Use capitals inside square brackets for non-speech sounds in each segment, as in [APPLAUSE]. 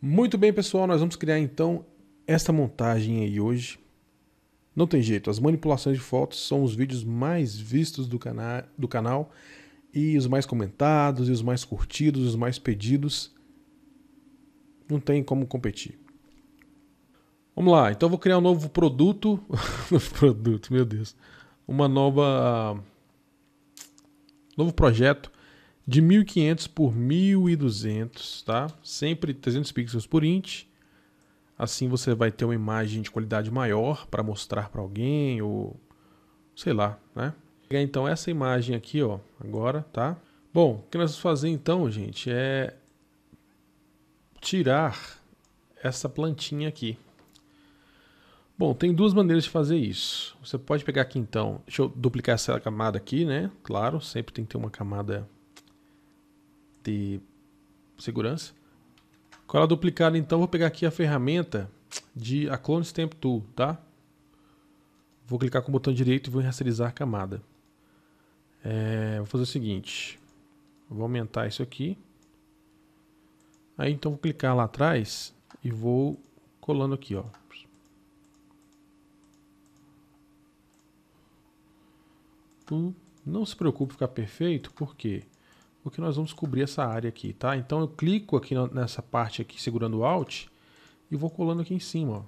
Muito bem, pessoal, nós vamos criar então esta montagem aí hoje. Não tem jeito, as manipulações de fotos são os vídeos mais vistos do, cana do canal e os mais comentados, e os mais curtidos, os mais pedidos. Não tem como competir. Vamos lá, então eu vou criar um novo produto. [LAUGHS] novo produto, meu Deus. Uma nova. Novo projeto de 1500 por 1200, tá? Sempre 300 pixels por inch. Assim você vai ter uma imagem de qualidade maior para mostrar para alguém ou sei lá, né? Pegar então essa imagem aqui, ó, agora, tá? Bom, o que nós vamos fazer então, gente, é tirar essa plantinha aqui. Bom, tem duas maneiras de fazer isso. Você pode pegar aqui então, deixa eu duplicar essa camada aqui, né? Claro, sempre tem que ter uma camada de segurança. Com ela duplicada, então, vou pegar aqui a ferramenta de a Clone Stamp Tool, tá? Vou clicar com o botão direito e vou rasterizar a camada. É, vou fazer o seguinte. Vou aumentar isso aqui. Aí, então, vou clicar lá atrás e vou colando aqui, ó. Não se preocupe ficar perfeito, porque porque nós vamos cobrir essa área aqui, tá? Então eu clico aqui nessa parte aqui segurando o Alt e vou colando aqui em cima,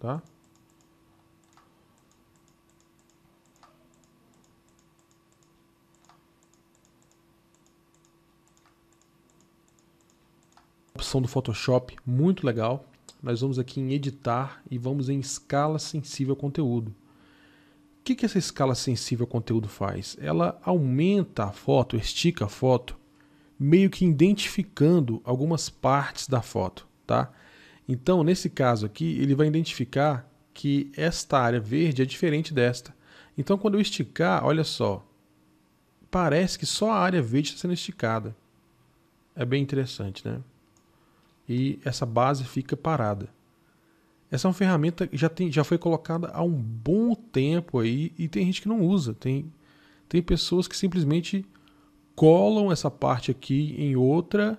ó. Tá? Opção do Photoshop muito legal. Nós vamos aqui em editar e vamos em escala sensível ao conteúdo que, que essa escala sensível ao conteúdo faz? Ela aumenta a foto, estica a foto, meio que identificando algumas partes da foto, tá? Então, nesse caso aqui, ele vai identificar que esta área verde é diferente desta. Então, quando eu esticar, olha só, parece que só a área verde está sendo esticada. É bem interessante, né? E essa base fica parada. Essa é uma ferramenta que já, tem, já foi colocada há um bom tempo aí e tem gente que não usa. Tem, tem pessoas que simplesmente colam essa parte aqui em outra,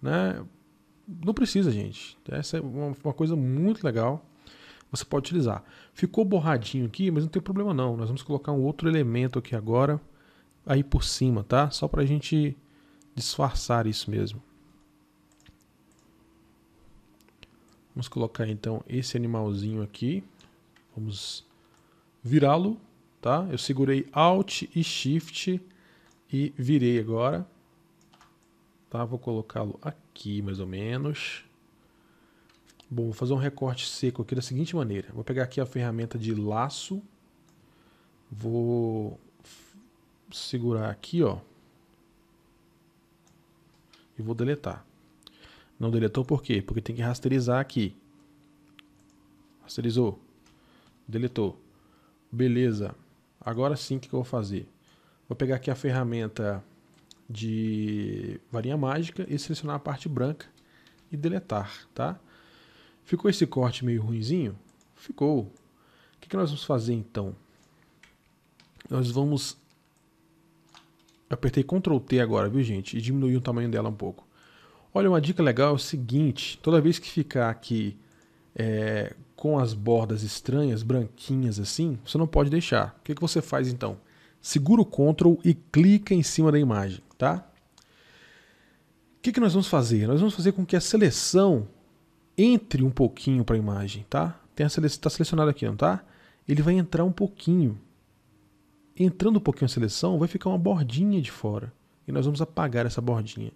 né? Não precisa, gente. Essa é uma, uma coisa muito legal. Você pode utilizar. Ficou borradinho aqui, mas não tem problema não. Nós vamos colocar um outro elemento aqui agora, aí por cima, tá? Só para a gente disfarçar isso mesmo. Vamos colocar então esse animalzinho aqui. Vamos virá-lo, tá? Eu segurei Alt e Shift e virei agora. Tá? Vou colocá-lo aqui mais ou menos. Bom, vou fazer um recorte seco aqui da seguinte maneira. Vou pegar aqui a ferramenta de laço. Vou segurar aqui, ó. E vou deletar. Não deletou por quê? Porque tem que rasterizar aqui. Rasterizou. Deletou. Beleza. Agora sim, o que eu vou fazer? Vou pegar aqui a ferramenta de varinha mágica e selecionar a parte branca e deletar, tá? Ficou esse corte meio ruinzinho? Ficou. O que, que nós vamos fazer então? Nós vamos... Eu apertei Ctrl T agora, viu gente? E diminuir o tamanho dela um pouco. Olha, uma dica legal é o seguinte: toda vez que ficar aqui é, com as bordas estranhas, branquinhas assim, você não pode deixar. O que, que você faz então? Segura o Ctrl e clica em cima da imagem, tá? O que, que nós vamos fazer? Nós vamos fazer com que a seleção entre um pouquinho para a imagem, tá? Tem está selecionado aqui, não tá? Ele vai entrar um pouquinho. Entrando um pouquinho a seleção, vai ficar uma bordinha de fora. E nós vamos apagar essa bordinha.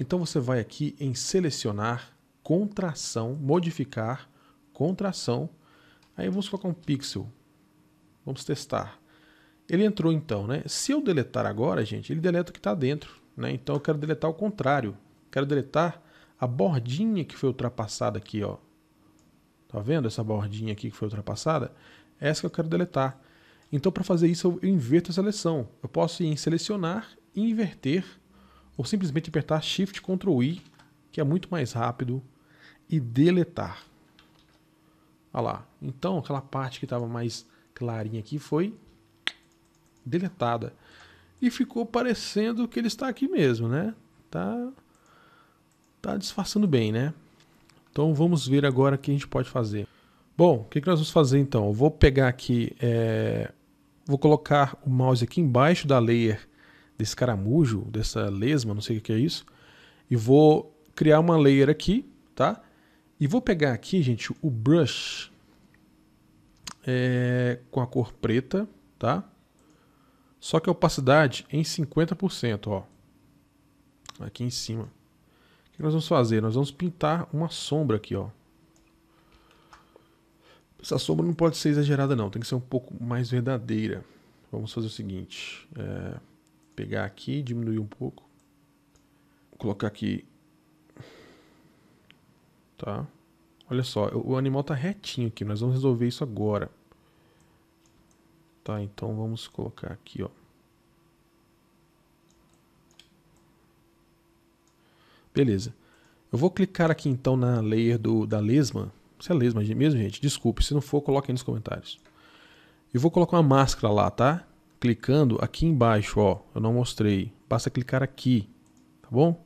Então você vai aqui em selecionar, contração, modificar, contração. Aí vamos colocar um pixel. Vamos testar. Ele entrou então, né? Se eu deletar agora, gente, ele deleta o que está dentro. Né? Então eu quero deletar o contrário. Quero deletar a bordinha que foi ultrapassada aqui, ó. Tá vendo essa bordinha aqui que foi ultrapassada? É essa que eu quero deletar. Então, para fazer isso, eu inverto a seleção. Eu posso ir em selecionar, inverter ou simplesmente apertar Shift Ctrl I, que é muito mais rápido, e deletar. Olha lá. Então, aquela parte que estava mais clarinha aqui foi deletada. E ficou parecendo que ele está aqui mesmo, né? Tá, tá disfarçando bem, né? Então, vamos ver agora o que a gente pode fazer. Bom, o que, que nós vamos fazer então? Eu vou pegar aqui, é... vou colocar o mouse aqui embaixo da layer desse caramujo, dessa lesma, não sei o que é isso, e vou criar uma layer aqui, tá? E vou pegar aqui, gente, o brush é, com a cor preta, tá? Só que a opacidade em 50%, ó. Aqui em cima. O que nós vamos fazer? Nós vamos pintar uma sombra aqui, ó. Essa sombra não pode ser exagerada não, tem que ser um pouco mais verdadeira. Vamos fazer o seguinte. É... Pegar aqui, diminuir um pouco. Colocar aqui. Tá? Olha só, o animal tá retinho aqui. Nós vamos resolver isso agora. Tá, então vamos colocar aqui, ó. Beleza. Eu vou clicar aqui então na layer do, da lesma. Isso é lesma mesmo, gente? Desculpe. Se não for, coloque aí nos comentários. Eu vou colocar uma máscara lá, tá? clicando aqui embaixo, ó, eu não mostrei. Basta clicar aqui, tá bom?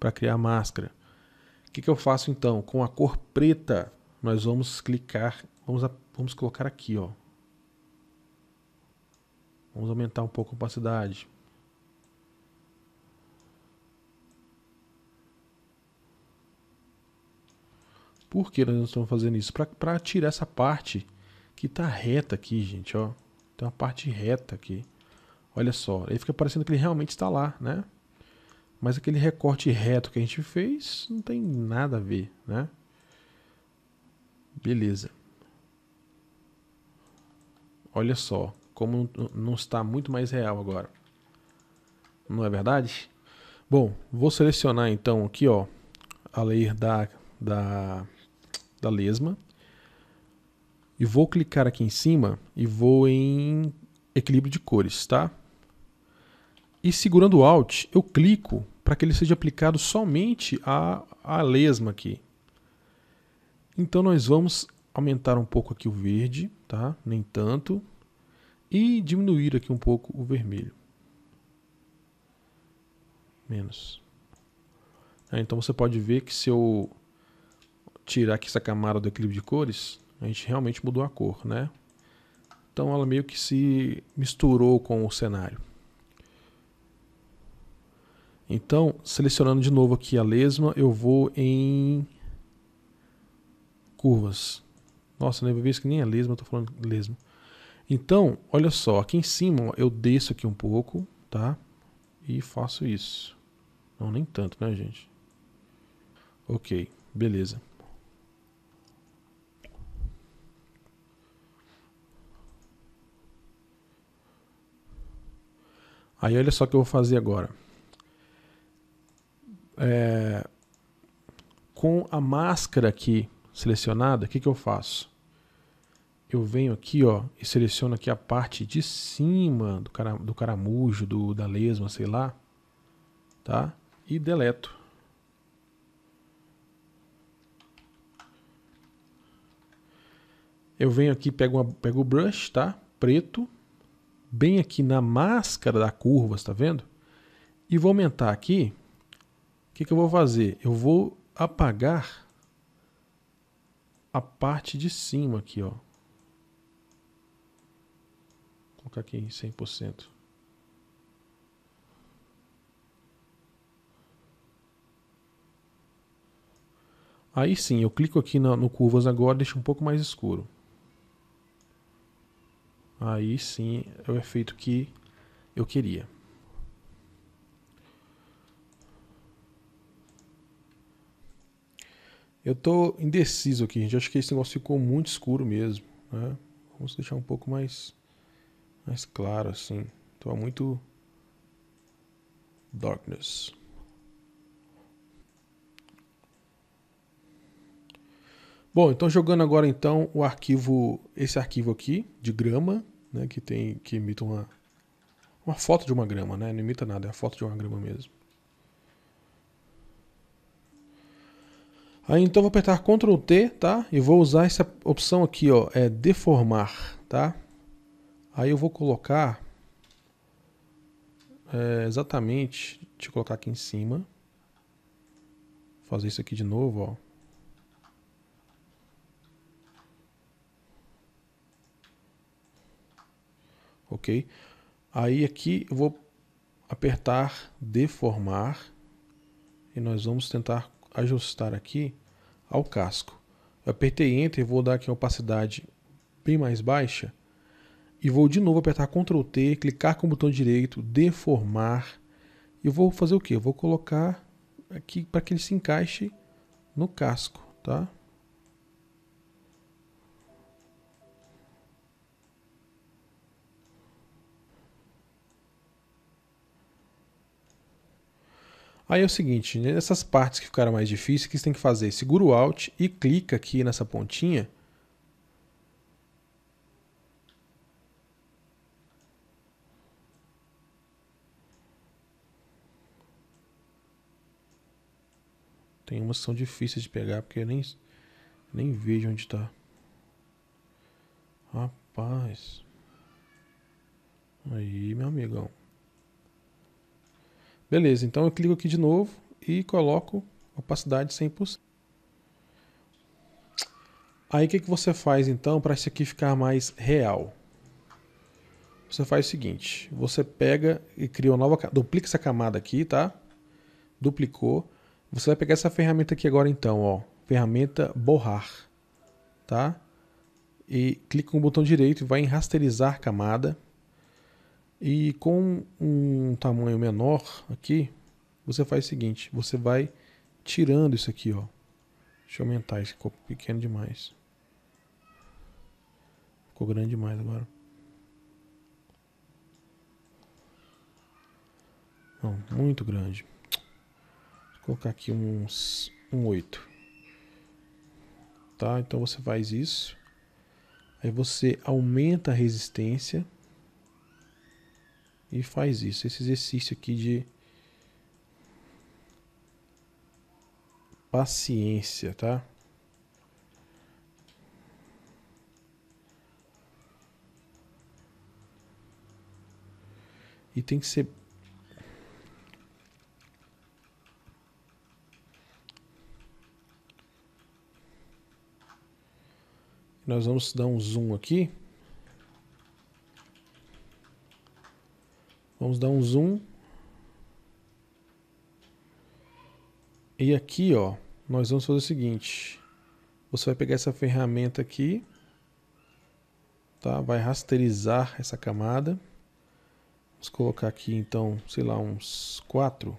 Para criar máscara. O que, que eu faço então? Com a cor preta, nós vamos clicar, vamos, a, vamos colocar aqui, ó. Vamos aumentar um pouco a opacidade. Por que nós estamos fazendo isso? Para tirar essa parte que está reta aqui, gente, ó. Tem uma parte reta aqui. Olha só, aí fica parecendo que ele realmente está lá, né? Mas aquele recorte reto que a gente fez não tem nada a ver, né? Beleza. Olha só, como não está muito mais real agora. Não é verdade? Bom, vou selecionar então aqui, ó, a layer da, da, da lesma e vou clicar aqui em cima e vou em equilíbrio de cores, tá? E segurando o Alt, eu clico para que ele seja aplicado somente à, a lesma aqui. Então nós vamos aumentar um pouco aqui o verde, tá? Nem tanto. E diminuir aqui um pouco o vermelho. Menos. Ah, então você pode ver que se eu tirar aqui essa camada do equilíbrio de cores, a gente realmente mudou a cor, né? Então ela meio que se misturou com o cenário. Então, selecionando de novo aqui a lesma, eu vou em curvas. Nossa, nem vi isso que nem a é lesma, Estou tô falando lesma. Então, olha só, aqui em cima eu desço aqui um pouco, tá? E faço isso. Não, nem tanto, né, gente? Ok, beleza. Aí olha só o que eu vou fazer agora. É, com a máscara aqui selecionada, o que, que eu faço? Eu venho aqui ó, e seleciono aqui a parte de cima do, cara, do caramujo, do, da lesma, sei lá. Tá? E deleto. Eu venho aqui, pego, uma, pego o brush, tá? Preto bem aqui na máscara da curva, está vendo? E vou aumentar aqui. O que, que eu vou fazer? Eu vou apagar a parte de cima aqui, ó. Vou colocar aqui em 100%. Aí sim, eu clico aqui no, no curvas agora, deixa um pouco mais escuro. Aí sim é o efeito que eu queria. Eu tô indeciso aqui, gente. Acho que esse negócio ficou muito escuro mesmo. Né? Vamos deixar um pouco mais, mais claro assim. Estou muito darkness. Bom, então jogando agora então o arquivo, esse arquivo aqui de grama, né, que tem que imita uma uma foto de uma grama, né? Não imita nada, é a foto de uma grama mesmo. Aí então vou apertar Ctrl T, tá? E vou usar essa opção aqui, ó, é deformar, tá? Aí eu vou colocar é, exatamente, deixa eu colocar aqui em cima. Fazer isso aqui de novo, ó. ok? Aí aqui eu vou apertar deformar e nós vamos tentar ajustar aqui ao casco. Eu apertei Enter, vou dar aqui a opacidade bem mais baixa e vou de novo apertar Ctrl T, clicar com o botão direito, deformar e vou fazer o que? Vou colocar aqui para que ele se encaixe no casco, tá? Aí é o seguinte, né, nessas partes que ficaram mais difíceis, o que você tem que fazer? Segura o Alt e clica aqui nessa pontinha. Tem umas que são difíceis de pegar, porque eu nem, nem vejo onde está. Rapaz. Aí, meu amigão. Beleza, então eu clico aqui de novo e coloco opacidade 100%. Aí o que, que você faz então para isso aqui ficar mais real? Você faz o seguinte, você pega e cria uma nova, duplica essa camada aqui, tá? Duplicou. Você vai pegar essa ferramenta aqui agora então, ó, ferramenta borrar, tá? E clica com o botão direito e vai em rasterizar camada. E com um tamanho menor aqui, você faz o seguinte, você vai tirando isso aqui, ó. Deixa eu aumentar, esse ficou pequeno demais. Ficou grande demais agora. Não, muito grande. Vou colocar aqui uns um 8. Tá? Então você faz isso. Aí você aumenta a resistência e faz isso. Esse exercício aqui de paciência, tá? E tem que ser Nós vamos dar um zoom aqui. Vamos dar um zoom. E aqui, ó, nós vamos fazer o seguinte. Você vai pegar essa ferramenta aqui, tá? Vai rasterizar essa camada. Vamos colocar aqui, então, sei lá, uns 4.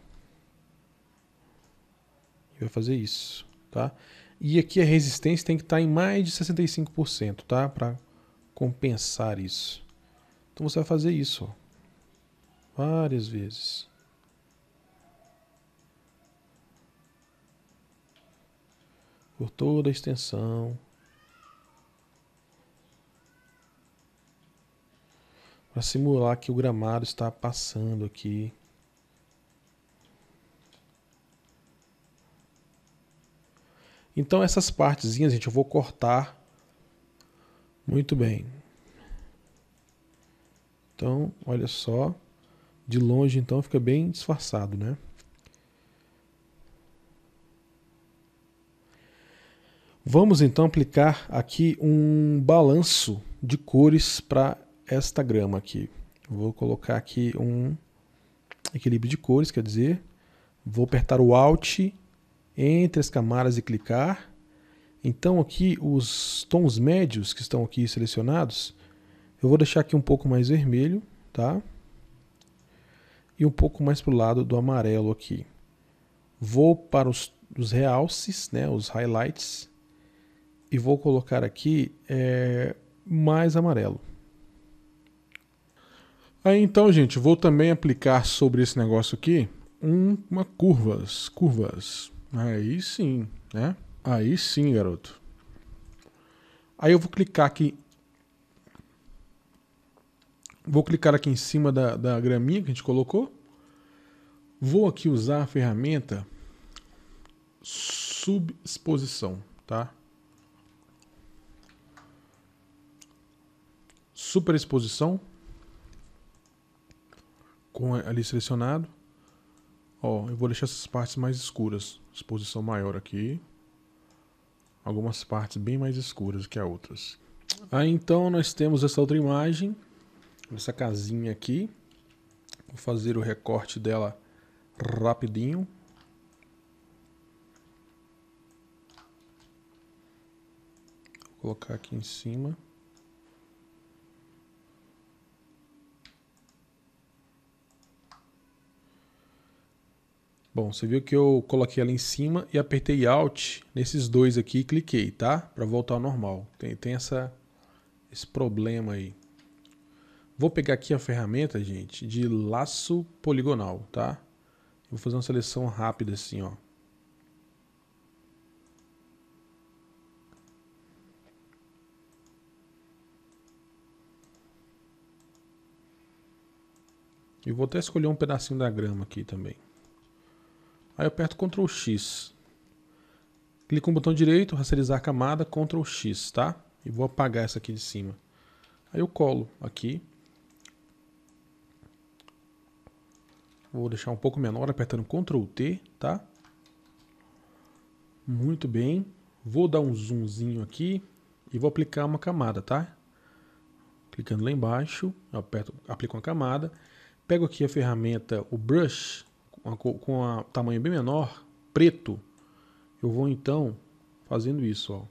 E vai fazer isso, tá? E aqui a resistência tem que estar tá em mais de 65%, tá? Para compensar isso. Então você vai fazer isso, ó várias vezes. Por toda a extensão. Para simular que o gramado está passando aqui. Então essas partezinhas, gente, eu vou cortar. Muito bem. Então, olha só. De longe, então, fica bem disfarçado, né? Vamos então aplicar aqui um balanço de cores para esta grama aqui. Vou colocar aqui um equilíbrio de cores, quer dizer, vou apertar o Alt entre as camadas e clicar. Então aqui os tons médios que estão aqui selecionados, eu vou deixar aqui um pouco mais vermelho, tá? e um pouco mais para o lado do amarelo aqui. Vou para os, os realces, né, os highlights, e vou colocar aqui é, mais amarelo. Aí então, gente, vou também aplicar sobre esse negócio aqui um, uma curvas, curvas. Aí sim, né? Aí sim, garoto. Aí eu vou clicar aqui Vou clicar aqui em cima da, da graminha que a gente colocou. Vou aqui usar a ferramenta subexposição, tá? Superexposição com ali selecionado. Ó, eu vou deixar essas partes mais escuras, exposição maior aqui. Algumas partes bem mais escuras que as outras. Aí então nós temos essa outra imagem essa casinha aqui. Vou fazer o recorte dela rapidinho. Vou colocar aqui em cima. Bom, você viu que eu coloquei ela em cima e apertei Alt nesses dois aqui e cliquei, tá? Para voltar ao normal. Tem, tem essa, esse problema aí. Vou pegar aqui a ferramenta, gente, de laço poligonal, tá? Vou fazer uma seleção rápida assim, ó. E vou até escolher um pedacinho da grama aqui também. Aí eu aperto Ctrl X. Clico o botão direito, rasterizar a camada, Ctrl X, tá? E vou apagar essa aqui de cima. Aí eu colo aqui, Vou deixar um pouco menor apertando Ctrl T, tá? Muito bem. Vou dar um zoomzinho aqui e vou aplicar uma camada, tá? Clicando lá embaixo, eu aperto, aplico uma camada. Pego aqui a ferramenta, o brush, com o tamanho bem menor, preto. Eu vou então fazendo isso, ó.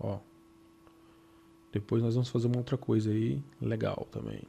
Ó, depois nós vamos fazer uma outra coisa aí legal também.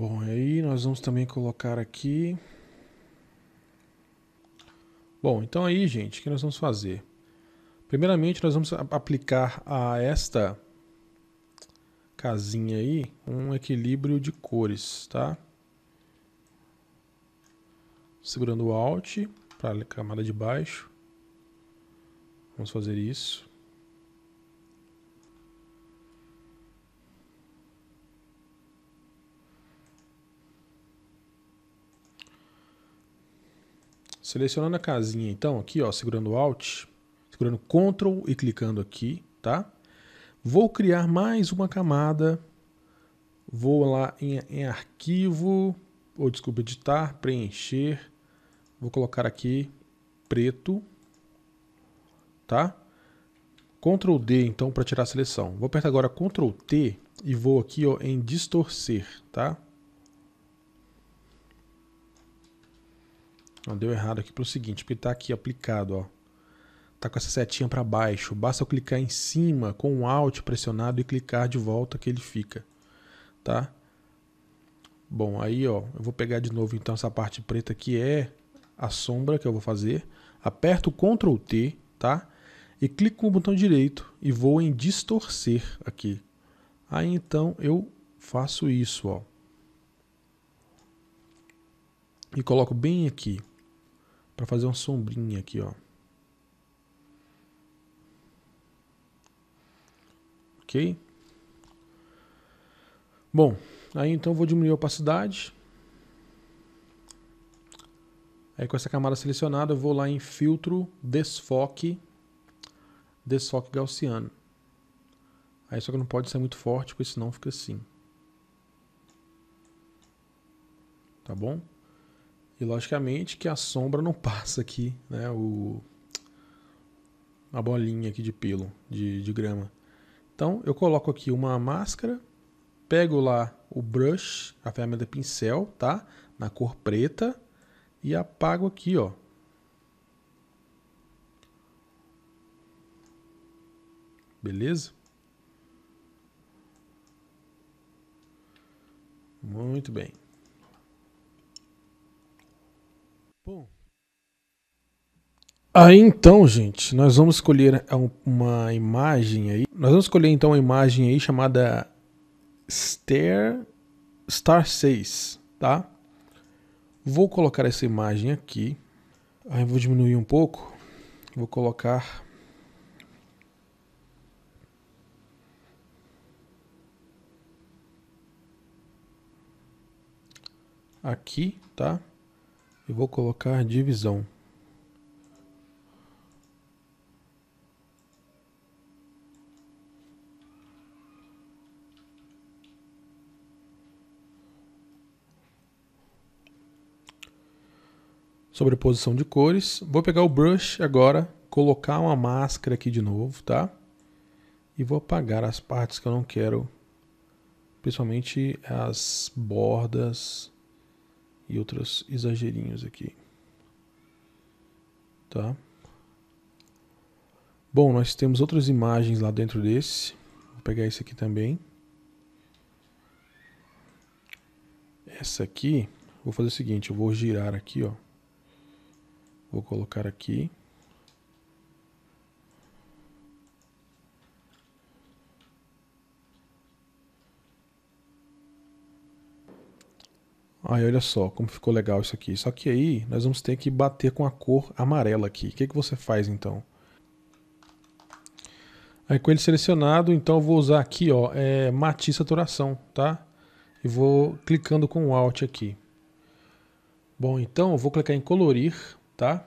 Bom, aí nós vamos também colocar aqui. Bom, então aí, gente, o que nós vamos fazer? Primeiramente, nós vamos aplicar a esta casinha aí um equilíbrio de cores, tá? Segurando o Alt para a camada de baixo. Vamos fazer isso. Selecionando a casinha, então, aqui, ó, segurando Alt, segurando Ctrl e clicando aqui, tá? Vou criar mais uma camada. Vou lá em, em arquivo, ou desculpa, editar, preencher. Vou colocar aqui preto, tá? Ctrl D, então, para tirar a seleção. Vou apertar agora Ctrl T e vou aqui ó, em distorcer, tá? Ó, deu errado aqui pelo seguinte, porque está aqui aplicado, ó. Tá com essa setinha para baixo. Basta eu clicar em cima com o Alt pressionado e clicar de volta que ele fica, tá? Bom, aí ó, eu vou pegar de novo então essa parte preta que é a sombra que eu vou fazer. Aperto Ctrl T, tá? E clico com o botão direito e vou em distorcer aqui. Aí então eu faço isso, ó. E coloco bem aqui para fazer uma sombrinha aqui, ó. Ok? Bom, aí então vou diminuir a opacidade. Aí com essa camada selecionada, eu vou lá em filtro, desfoque, desfoque gaussiano. Aí só que não pode ser muito forte, porque senão fica assim. Tá bom? E logicamente que a sombra não [LAUGHS] passa aqui, né? O, a bolinha aqui de pelo, de, de grama. Então eu coloco aqui uma máscara, pego lá o brush, a ferramenta pincel, tá? Na cor preta e apago aqui, ó. Beleza? Muito bem. Bom, aí então, gente, nós vamos escolher uma imagem aí. Nós vamos escolher então uma imagem aí chamada Star, Star 6, tá? Vou colocar essa imagem aqui. Aí vou diminuir um pouco. Vou colocar aqui, tá? e vou colocar divisão. Sobreposição de cores. Vou pegar o brush agora, colocar uma máscara aqui de novo, tá? E vou apagar as partes que eu não quero, principalmente as bordas e outros exagerinhos aqui. Tá? Bom, nós temos outras imagens lá dentro desse. Vou pegar esse aqui também. Essa aqui, vou fazer o seguinte, eu vou girar aqui, ó. Vou colocar aqui. Aí olha só como ficou legal isso aqui. Só que aí nós vamos ter que bater com a cor amarela aqui. O que, que você faz então? Aí com ele selecionado, então eu vou usar aqui, ó, é, matiz saturação, tá? E vou clicando com o Alt aqui. Bom, então eu vou clicar em colorir, tá?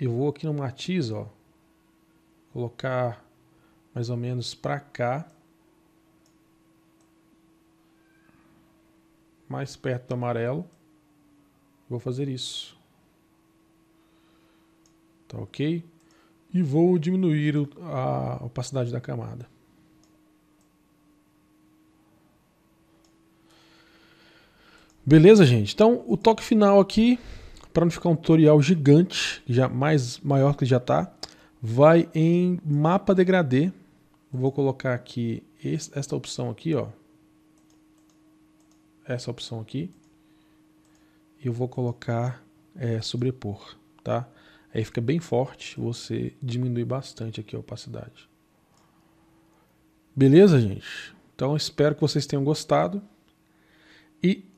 Eu vou aqui no matiz, ó, colocar mais ou menos para cá. mais perto do amarelo. Vou fazer isso. Tá ok? E vou diminuir a opacidade da camada. Beleza, gente? Então, o toque final aqui, para não ficar um tutorial gigante, já mais maior que já está, vai em mapa degradê. Vou colocar aqui esta opção aqui, ó, essa opção aqui e eu vou colocar é, sobrepor, tá? Aí fica bem forte, você diminui bastante aqui a opacidade. Beleza, gente? Então espero que vocês tenham gostado e